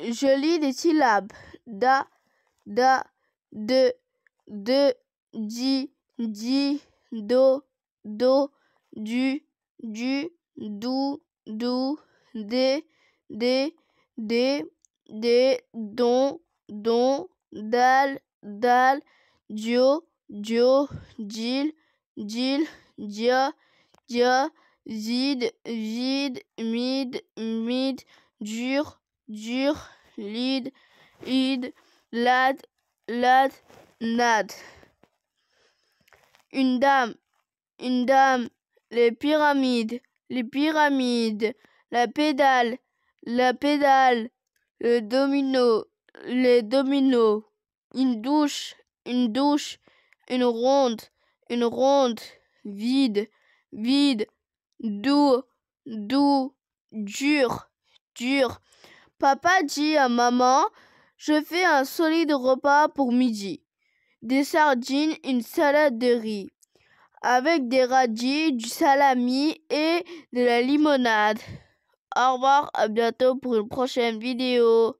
Je lis des syllabes. Da, da, de, de, di, di, do, do, du, du, dou, dou, de, des, des, des, don, don, dal, dal, dio, dio, dil, dil, dia, dia, zid, vide, mid, mid, dur, dur, lid, id, lad, lad, nad. Une dame, une dame, les pyramides, les pyramides, la pédale, la pédale, le domino, les domino. une douche, une douche, une ronde, une ronde, vide, vide, doux, doux, dur, dur, Papa dit à maman, je fais un solide repas pour midi. Des sardines, une salade de riz, avec des radis, du salami et de la limonade. Au revoir, à bientôt pour une prochaine vidéo.